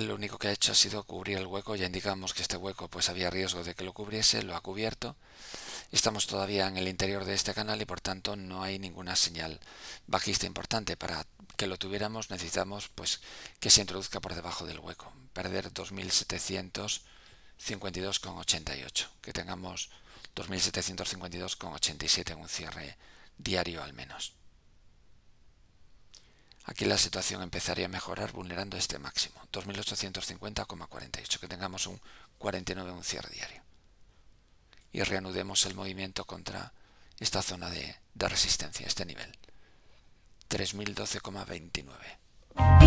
lo único que ha hecho ha sido cubrir el hueco. Ya indicamos que este hueco pues había riesgo de que lo cubriese, lo ha cubierto. Estamos todavía en el interior de este canal y por tanto no hay ninguna señal bajista importante. Para que lo tuviéramos necesitamos pues que se introduzca por debajo del hueco. Perder 2752,88. Que tengamos 2752,87 en un cierre diario al menos. Aquí la situación empezaría a mejorar vulnerando este máximo, 2850,48, que tengamos un 49 un cierre diario. Y reanudemos el movimiento contra esta zona de, de resistencia, este nivel, 3012,29.